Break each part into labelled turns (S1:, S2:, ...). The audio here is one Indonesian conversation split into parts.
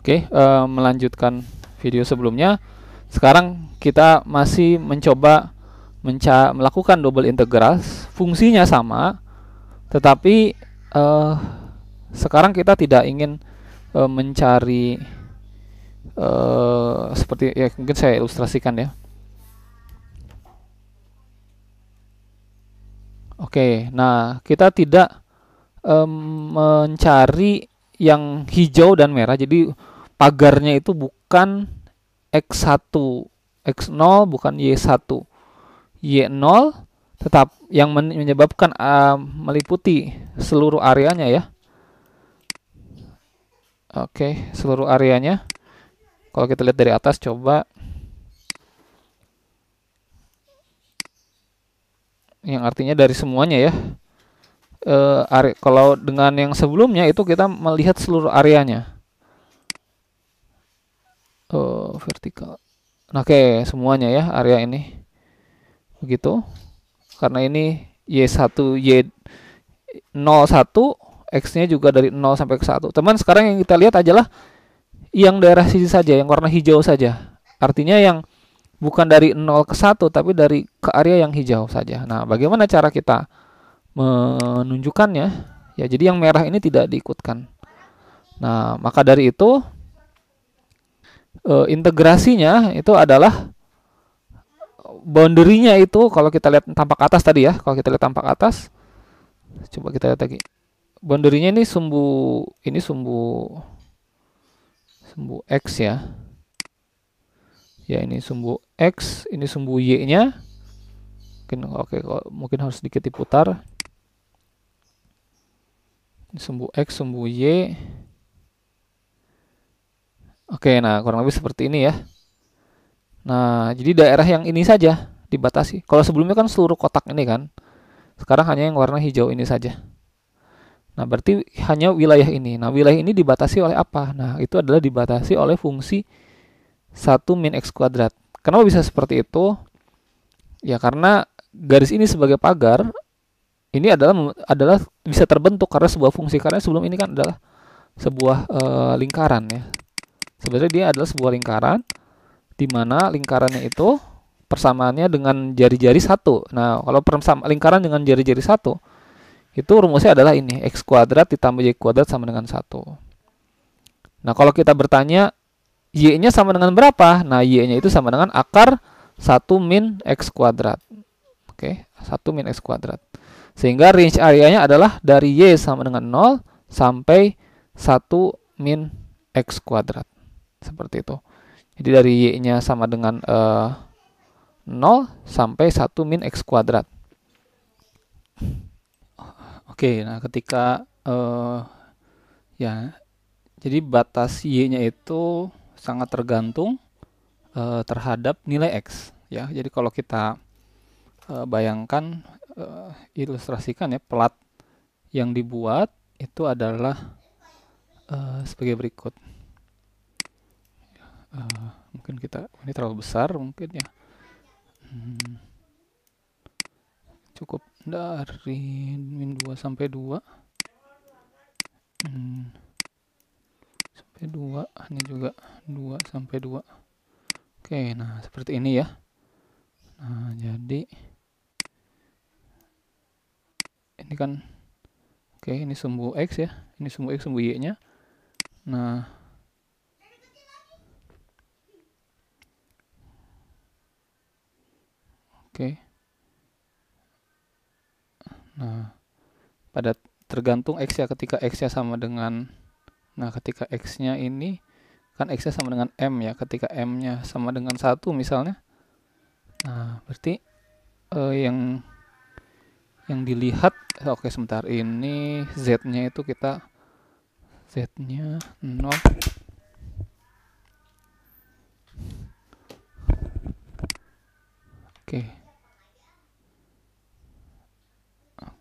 S1: Oke, okay, uh, eh, melanjutkan video sebelumnya. Sekarang kita masih mencoba menca melakukan double integral. Fungsinya sama, tetapi uh, sekarang kita tidak ingin uh, mencari uh, seperti ya mungkin saya ilustrasikan ya. Oke, okay, nah kita tidak um, mencari yang hijau dan merah. Jadi pagarnya itu bukan X1, X0 bukan Y1. Y0 tetap yang menyebabkan uh, meliputi seluruh areanya ya. Oke, seluruh areanya. Kalau kita lihat dari atas coba yang artinya dari semuanya ya. uh, kalau dengan yang sebelumnya itu kita melihat seluruh areanya uh, vertikal. Nah, oke okay, semuanya ya area ini. Begitu. Karena ini Y1 Y01 X-nya juga dari 0 sampai ke 1. Teman sekarang yang kita lihat ajalah yang daerah sisi saja, yang warna hijau saja. Artinya yang bukan dari 0 ke 1 tapi dari ke area yang hijau saja. Nah, bagaimana cara kita menunjukkannya? Ya, jadi yang merah ini tidak diikutkan. Nah, maka dari itu uh, integrasinya itu adalah boundary-nya itu kalau kita lihat tampak atas tadi ya, kalau kita lihat tampak atas coba kita lihat lagi. Boundary-nya ini sumbu ini sumbu sumbu x ya. Ya ini sumbu x, ini sumbu y-nya. Mungkin oke mungkin harus sedikit diputar. Ini sumbu x, sumbu y. Oke, nah kurang lebih seperti ini ya. Nah, jadi daerah yang ini saja dibatasi. Kalau sebelumnya kan seluruh kotak ini kan. Sekarang hanya yang warna hijau ini saja. Nah, berarti hanya wilayah ini. Nah, wilayah ini dibatasi oleh apa? Nah, itu adalah dibatasi oleh fungsi 1 min x kuadrat. Kenapa bisa seperti itu? Ya, karena garis ini sebagai pagar ini adalah adalah bisa terbentuk karena sebuah fungsi karena sebelum ini kan adalah sebuah e, lingkaran ya, sebenarnya dia adalah sebuah lingkaran di mana lingkarannya itu persamaannya dengan jari-jari satu. Nah, kalau persama lingkaran dengan jari-jari satu itu rumusnya adalah ini x kuadrat ditambah y kuadrat sama dengan satu. Nah, kalau kita bertanya y-nya sama dengan berapa? Nah, y-nya itu sama dengan akar 1 min x kuadrat. Oke, okay, 1 min x kuadrat. Sehingga range areanya adalah dari y sama dengan 0 sampai 1 min x kuadrat seperti itu jadi dari y-nya sama dengan uh, eh, 0 sampai 1 min x kuadrat oke nah ketika uh, ya jadi batas y-nya itu sangat tergantung uh, terhadap nilai x ya jadi kalau kita uh, bayangkan uh, ilustrasikan ya pelat yang dibuat itu adalah uh, sebagai berikut. Eh, mungkin kita ini terlalu besar mungkin ya hmm, cukup dari min 2 sampai 2 hmm, sampai 2 ini juga 2 sampai 2 oke nah seperti ini ya nah jadi ini kan oke ini sumbu X ya ini sumbu X sumbu Y nya nah Oke. Nah, pada tergantung x ya ketika x ya sama dengan nah ketika x nya ini kan x nya sama dengan m ya ketika m nya sama dengan satu misalnya nah berarti uh, yang yang dilihat oke okay, sebentar ini z nya itu kita z nya 0 oke okay.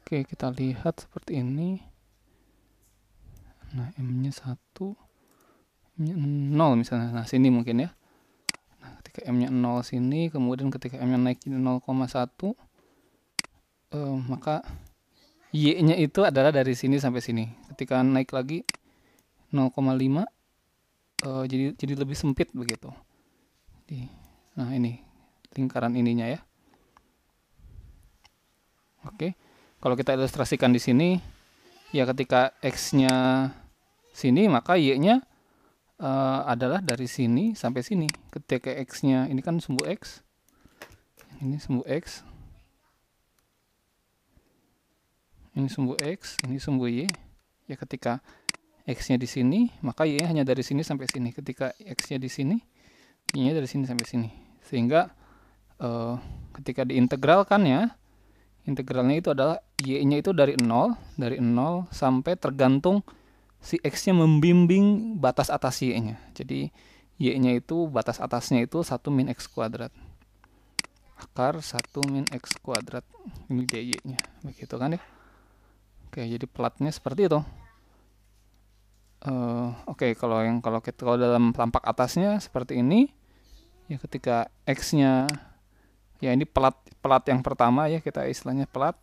S1: Oke, kita lihat seperti ini. Nah, M-nya 1, M-nya 0 misalnya. Nah, sini mungkin ya. Nah, ketika M-nya 0 sini, kemudian ketika M-nya naik jadi 0,1, eh, maka Y-nya itu adalah dari sini sampai sini. Ketika naik lagi 0,5, eh, jadi jadi lebih sempit begitu. Jadi, nah, ini lingkaran ininya ya. Oke. Okay. Kalau kita ilustrasikan di sini, ya ketika x-nya sini maka y-nya uh, adalah dari sini sampai sini. Ketika x-nya ini kan sumbu x, ini sumbu x, ini sumbu x, ini sumbu y. Ya ketika x-nya di sini maka y nya hanya dari sini sampai sini. Ketika x-nya di sini, y-nya dari sini sampai sini. Sehingga uh, ketika diintegralkan ya integralnya itu adalah y-nya itu dari 0 dari 0 sampai tergantung si x-nya membimbing batas atas y-nya jadi y-nya itu batas atasnya itu 1 min x kuadrat akar 1 min x kuadrat ini dy-nya begitu kan ya oke jadi platnya seperti itu uh, oke okay, kalau yang kalau kita kalau dalam tampak atasnya seperti ini ya ketika x-nya ya ini pelat pelat yang pertama ya kita istilahnya pelat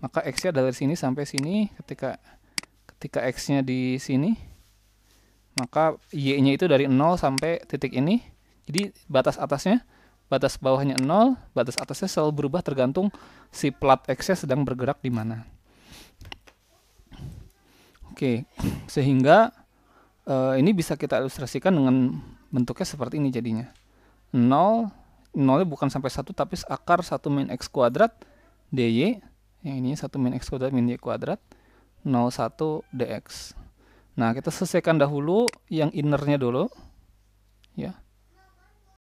S1: maka x-nya dari sini sampai sini ketika ketika x-nya di sini maka y-nya itu dari 0 sampai titik ini jadi batas atasnya batas bawahnya 0 batas atasnya selalu berubah tergantung si pelat x-nya sedang bergerak di mana oke sehingga eh, ini bisa kita ilustrasikan dengan bentuknya seperti ini jadinya 0 nolnya bukan sampai satu tapi akar satu min x kuadrat dy yang ini satu min x kuadrat min y kuadrat satu dx. Nah, kita selesaikan dahulu yang innernya dulu. Ya.